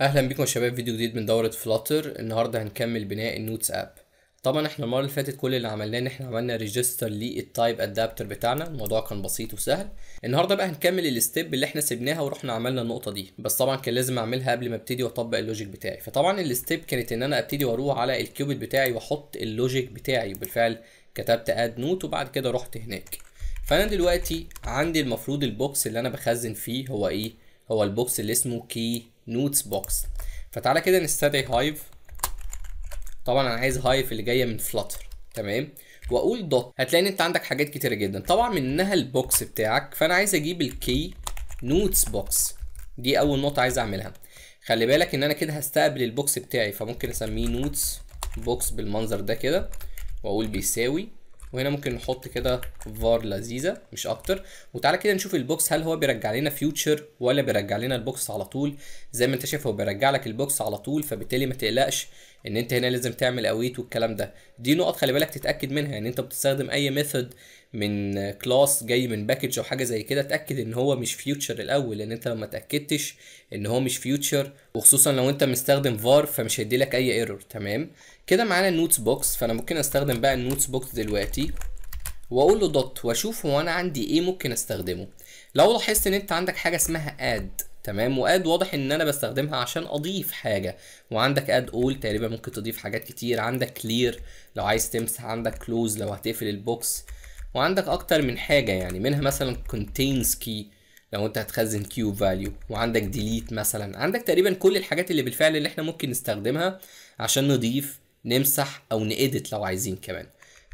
اهلا بيكم يا شباب فيديو جديد من دوره فلاتر النهارده هنكمل بناء النوتس اب طبعا احنا المره اللي فاتت كل اللي عملناه ان احنا عملنا ريجستر للتايب ادابتر بتاعنا الموضوع كان بسيط وسهل النهارده بقى هنكمل الستيب اللي احنا سيبناها ورحنا عملنا النقطه دي بس طبعا كان لازم اعملها قبل ما ابتدي واطبق اللوجيك بتاعي فطبعا الستيب كانت ان انا ابتدي واروح على الكيوبيت بتاعي واحط اللوجيك بتاعي وبالفعل كتبت اد نوت وبعد كده رحت هناك فانا دلوقتي عندي المفروض البوكس اللي انا بخزن فيه هو ايه هو البوكس اللي اسمه كي نوتس بوكس فتعالى كده نستدعي هايف طبعا انا عايز هايف اللي جايه من فلاتر تمام واقول دوت هتلاقي ان انت عندك حاجات كتيره جدا طبعا منها البوكس بتاعك فانا عايز اجيب الكي نوتس بوكس دي اول نقطه عايز اعملها خلي بالك ان انا كده هستقبل البوكس بتاعي فممكن اسميه نوتس بوكس بالمنظر ده كده واقول بيساوي وهنا ممكن نحط كده فار لذيذه مش اكتر وتعالى كده نشوف البوكس هل هو بيرجع لنا فيوتشر ولا بيرجع لنا البوكس على طول زي ما انت شايف هو بيرجع لك البوكس على طول فبالتالي ما تقلقش ان انت هنا لازم تعمل اويت والكلام ده دي نقط خلي بالك تتاكد منها يعني انت بتستخدم اي ميثود من كلاس جاي من باكج او حاجه زي كده اتاكد ان هو مش فيوتشر الاول لان انت لو ما اتاكدتش ان هو مش فيوتشر وخصوصا لو انت مستخدم فار فمش هيدي لك اي ايرور تمام كده معانا النوتس بوكس فانا ممكن استخدم بقى النوتس بوكس دلوقتي واقول له دوت واشوف هو انا عندي ايه ممكن استخدمه لو لاحظت ان انت عندك حاجه اسمها اد تمام واد واضح ان انا بستخدمها عشان اضيف حاجه وعندك اد اول تقريبا ممكن تضيف حاجات كتير عندك كلير لو عايز تمسح عندك كلوز لو هتقفل البوكس وعندك اكتر من حاجه يعني منها مثلا contains key لو انت هتخزن كيو فاليو وعندك ديليت مثلا عندك تقريبا كل الحاجات اللي بالفعل اللي احنا ممكن نستخدمها عشان نضيف نمسح او نأديت لو عايزين كمان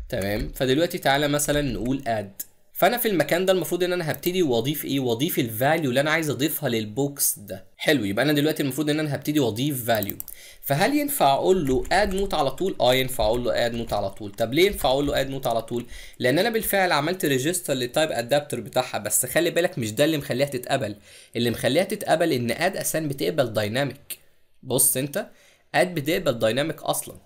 تمام فدلوقتي تعالى مثلا نقول اد فانا في المكان ده المفروض ان انا هبتدي واضيف ايه واضيف الفاليو اللي انا عايز اضيفها للبوكس ده حلو يبقى انا دلوقتي المفروض ان انا هبتدي واضيف فاليو فهل ينفع اقول له اد نوت على طول اه ينفع اقول له اد نوت على طول طب ليه ينفع اقول له اد نوت على طول لان انا بالفعل عملت ريجستر للتايب ادابتر بتاعها بس خلي بالك مش ده اللي مخليها تتقبل اللي مخليها تتقبل ان اد اساسا بتقبل دايناميك بص انت اد بتقبل دايناميك اصلا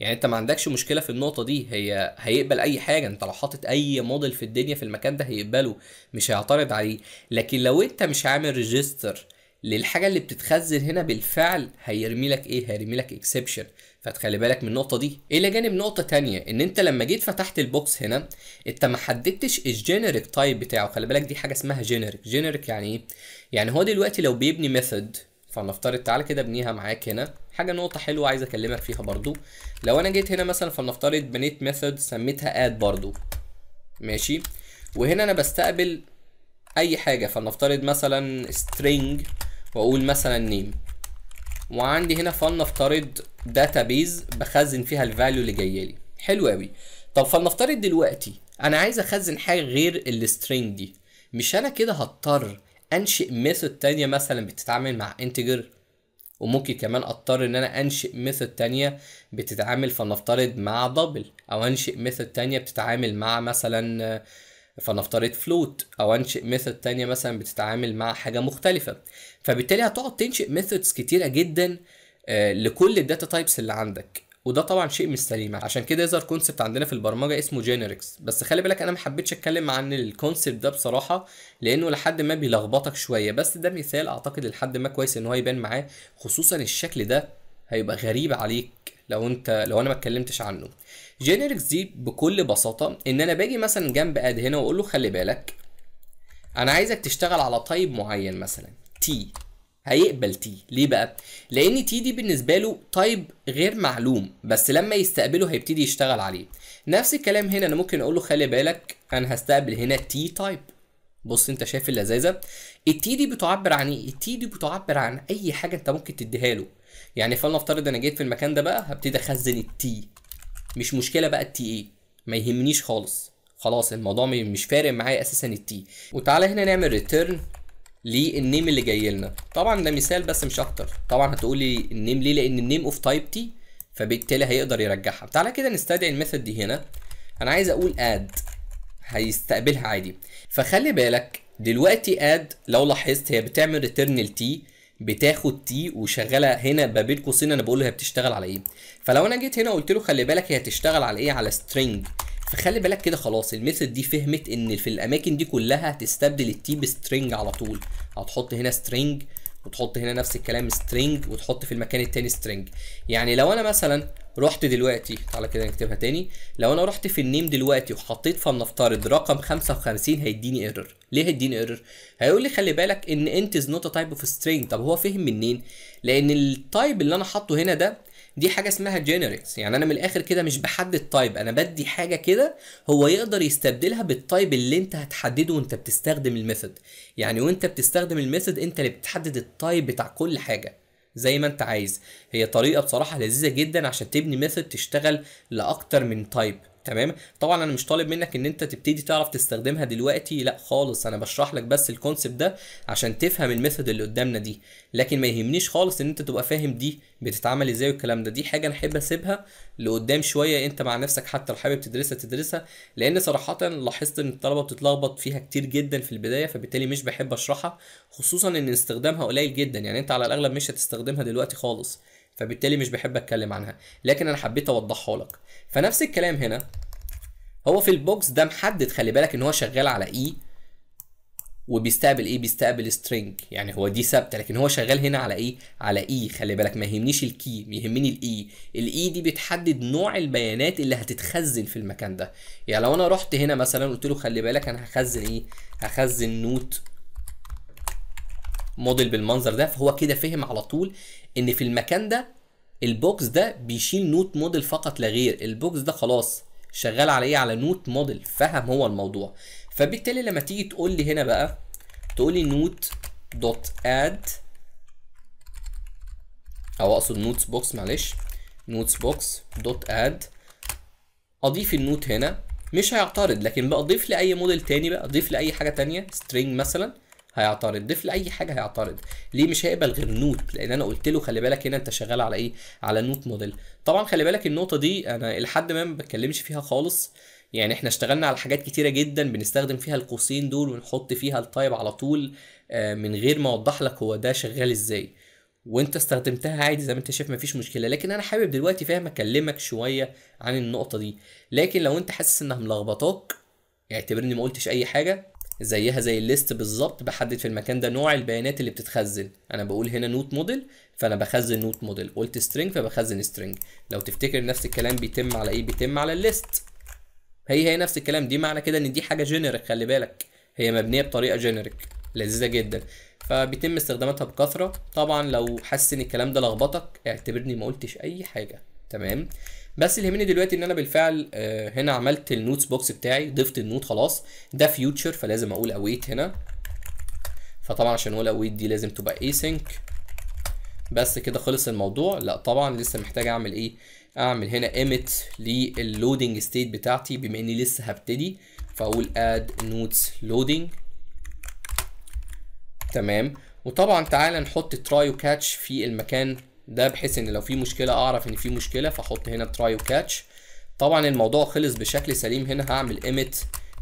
يعني انت ما عندكش مشكله في النقطه دي هي هيقبل اي حاجه انت لو حاطط اي موديل في الدنيا في المكان ده هيقبله مش هيعترض عليه لكن لو انت مش عامل ريجستر للحاجه اللي بتتخزن هنا بالفعل هيرمي لك ايه هيرمي لك اكسبشن فتخلي بالك من النقطه دي الى جانب نقطه تانية ان انت لما جيت فتحت البوكس هنا انت ما حددتش الجينيريك تايب بتاعه خلي بالك دي حاجه اسمها جينيريك جينيريك يعني ايه يعني هو دلوقتي لو بيبني ميثود فلنفترض تعالى كده ابنيها معاك هنا حاجه نقطه حلوه عايز اكلمك فيها برضو لو انا جيت هنا مثلا فلنفترض بنيت ميثود سميتها اد برضو ماشي وهنا انا بستقبل اي حاجه فلنفترض مثلا string واقول مثلا name وعندي هنا فلنفترض database بخزن فيها الفاليو اللي جايه لي حلو قوي طب فلنفترض دلوقتي انا عايز اخزن حاجه غير السترينج دي مش انا كده هضطر انشئ ميثود تانية مثلا بتتعامل مع انتجر وممكن كمان اضطر ان انا انشئ ميثود تانية بتتعامل فلنفترض مع دبل او انشئ ميثود تانية بتتعامل مع مثلا فنفترض فلوت او انشئ ميثود تانية مثلا بتتعامل مع حاجة مختلفة فبالتالي هتقعد تنشئ ميثودز كتيرة جدا آه، لكل الداتا تايبس اللي عندك وده طبعا شيء مش سليم عشان كده يظهر كونسبت عندنا في البرمجه اسمه جينيركس بس خلي بالك انا ما حبيتش اتكلم عن الكونسبت ده بصراحه لانه لحد ما بيلخبطك شويه بس ده مثال اعتقد لحد ما كويس ان هو يبان معاه خصوصا الشكل ده هيبقى غريب عليك لو انت لو انا ما اتكلمتش عنه جينيركس دي بكل بساطه ان انا باجي مثلا جنب اد هنا واقول له خلي بالك انا عايزك تشتغل على طيب معين مثلا تي هيقبل تي ليه بقى لان تي دي بالنسبه له تايب غير معلوم بس لما يستقبله هيبتدي يشتغل عليه نفس الكلام هنا انا ممكن اقول له خلي بالك انا هستقبل هنا تي تايب بص انت شايف اللذاذه التي دي بتعبر عن ايه التي دي بتعبر عن اي حاجه انت ممكن تديها له يعني فلنفترض انا جيت في المكان ده بقى هبتدي اخزن التي مش مشكله بقى التي ايه ما يهمنيش خالص خلاص الموضوع مش فارق معايا اساسا التي وتعالى هنا نعمل ريتيرن للنيم اللي جاي لنا طبعا ده مثال بس مش اكتر طبعا هتقولي النيم ليه لان النيم اوف تايب تي فبالتالي هيقدر يرجعها تعالى كده نستدعي الميثود دي هنا انا عايز اقول اد هيستقبلها عادي فخلي بالك دلوقتي اد لو لاحظت هي بتعمل ريتيرن لتي بتاخد تي وشغاله هنا ما بين قوسين انا بقول له هي بتشتغل على ايه فلو انا جيت هنا قلت له خلي بالك هي هتشتغل على ايه على سترينج فخلي بالك كده خلاص الميثود دي فهمت ان في الاماكن دي كلها هتستبدل التي بسترنج على طول هتحط هنا سترنج وتحط هنا نفس الكلام سترنج وتحط في المكان التاني سترنج يعني لو انا مثلا رحت دلوقتي تعالى كده نكتبها تاني لو انا رحت في النيم دلوقتي وحطيت فلنفترض رقم 55 هيديني ايرور ليه هيديني ايرور هيقول لي خلي بالك ان انت از نوت تايب اوف سترينج طب هو فهم منين لان التايب اللي انا حاطه هنا ده دي حاجه اسمها جينيركس يعني انا من الاخر كده مش بحدد تايب انا بدي حاجه كده هو يقدر يستبدلها بالتايب اللي انت هتحدده وانت بتستخدم الميثود يعني وانت بتستخدم الميثود انت اللي بتحدد التايب بتاع كل حاجه زي ما انت عايز هي طريقه بصراحه لذيذه جدا عشان تبني ميثود تشتغل لاكتر من تايب تمام طبعا انا مش طالب منك ان انت تبتدي تعرف تستخدمها دلوقتي لا خالص انا بشرح لك بس الكونسبت ده عشان تفهم الميثود اللي قدامنا دي لكن ما يهمنيش خالص ان انت تبقى فاهم دي بتتعمل ازاي والكلام ده دي حاجه انا احب اسيبها لقدام شويه انت مع نفسك حتى لو حابب تدرسها تدرسها لان صراحه لاحظت ان الطلبه بتتلخبط فيها كتير جدا في البدايه فبالتالي مش بحب اشرحها خصوصا ان استخدامها قليل جدا يعني انت على الاغلب مش هتستخدمها دلوقتي خالص فبالتالي مش بحب اتكلم عنها لكن انا حبيت اوضحها لك فنفس الكلام هنا هو في البوكس ده محدد خلي بالك ان هو شغال على اي e وبيستقبل ايه بيستقبل سترينج يعني هو دي ثابته لكن هو شغال هنا على ايه على اي خلي بالك ما يهمنيش الكي يهمني الاي الاي دي بتحدد نوع البيانات اللي هتتخزن في المكان ده يعني لو انا رحت هنا مثلا قلت له خلي بالك انا هخزن ايه هخزن نوت موديل بالمنظر ده فهو كده فهم على طول ان في المكان ده البوكس ده بيشيل نوت موديل فقط لا غير البوكس ده خلاص شغال على ايه على نوت موديل فهم هو الموضوع فبالتالي لما تيجي تقول لي هنا بقى تقول لي نوت دوت اد او اقصد نوتس بوكس معلش نوتس بوكس دوت اد اضيف النوت هنا مش هيعترض لكن بقى اضيف لاي موديل تاني بقى اضيف لاي حاجه تانية سترينج مثلا هيعترض ضيف لاي حاجه هيعترض ليه مش هيقبل غير نوت لان انا قلت له خلي بالك هنا انت شغال على ايه على نوت موديل طبعا خلي بالك النقطه دي انا لحد ما ما بتكلمش فيها خالص يعني احنا اشتغلنا على حاجات كتيرة جدا بنستخدم فيها القوسين دول ونحط فيها التايب على طول آه، من غير ما اوضح لك هو ده شغال ازاي وانت استخدمتها عادي زي ما انت شايف مفيش مشكله لكن انا حابب دلوقتي فاهم اكلمك شويه عن النقطه دي لكن لو انت حاسس انها ملخبطاك اعتبرني ما قلتش اي حاجه زيها زي الليست بالظبط بحدد في المكان ده نوع البيانات اللي بتتخزن انا بقول هنا نوت موديل فانا بخزن نوت موديل قلت سترينج فبخزن سترينج لو تفتكر نفس الكلام بيتم على ايه بيتم على الليست هي هي نفس الكلام دي معنى كده ان دي حاجه جينيريك خلي بالك هي مبنيه بطريقه جينيريك لذيذه جدا فبيتم استخداماتها بكثره طبعا لو حاسس ان الكلام ده لخبطك اعتبرني ما قلتش اي حاجه تمام بس اللي يهمني دلوقتي ان انا بالفعل آه، هنا عملت النوتس بوكس بتاعي ضفت النوت خلاص ده فيوتشر فلازم اقول اويت هنا فطبعا عشان اقول اويت دي لازم تبقى async بس كده خلص الموضوع لا طبعا لسه محتاج اعمل ايه اعمل هنا ايمت لللودنج ستيت بتاعتي بما اني لسه هبتدي فاقول اد نوتس لودنج تمام وطبعا تعالى نحط تراي وكاتش في المكان ده بحيث ان لو في مشكله اعرف ان في مشكله فاحط هنا تراي وكاتش طبعا الموضوع خلص بشكل سليم هنا هعمل ايميت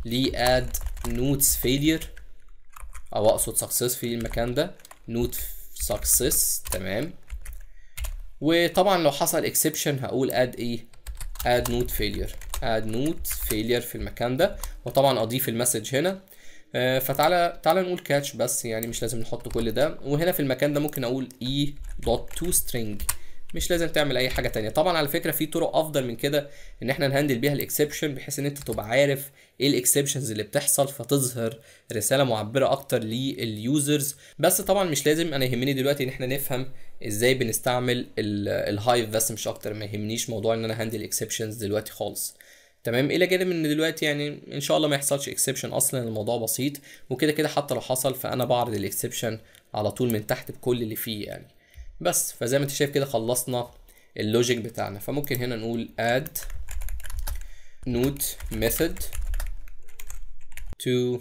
لي اد نوتس فيلير او اقصد سكسس في المكان ده نوت سكسس تمام وطبعا لو حصل اكسبشن هقول اد ايه اد نوت فيلير اد نوت فيلير في المكان ده وطبعا اضيف المسج هنا آه، فتعالى تعالى نقول كاتش بس يعني مش لازم نحط كل ده وهنا في المكان ده ممكن اقول اي دوت تو سترينج مش لازم تعمل اي حاجه ثانيه طبعا على فكره في طرق افضل من كده ان احنا نهندل بيها الاكسبشن بحيث ان انت تبقى عارف ايه الاكسبشنز اللي بتحصل فتظهر رساله معبره اكتر لليوزرز بس طبعا مش لازم انا يهمني دلوقتي ان احنا نفهم ازاي بنستعمل الهايف بس مش اكتر ما يهمنيش موضوع ان انا هندل اكسبشنز دلوقتي خالص تمام الى جانب ان دلوقتي يعني ان شاء الله ما يحصلش اكسبشن اصلا الموضوع بسيط وكده كده حتى لو حصل فانا بعرض الاكسبشن على طول من تحت بكل اللي فيه يعني بس فزي ما انت شايف كده خلصنا اللوجيك بتاعنا فممكن هنا نقول add node method to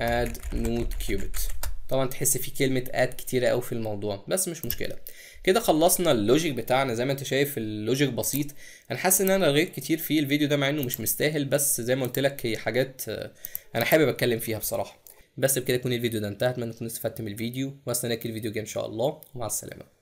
add node qubit طبعا تحس في كلمه اد كتيره قوي في الموضوع بس مش مشكله كده خلصنا اللوجيك بتاعنا زي ما انت شايف اللوجيك بسيط انا حاسس ان انا لغيت كتير في الفيديو ده مع انه مش مستاهل بس زي ما قلت لك هي حاجات آه، انا حابب اتكلم فيها بصراحه بس بكده يكون الفيديو ده انتهى اتمنى تكون استفدت من الفيديو واستناك الفيديو الجاي ان شاء الله ومع السلامه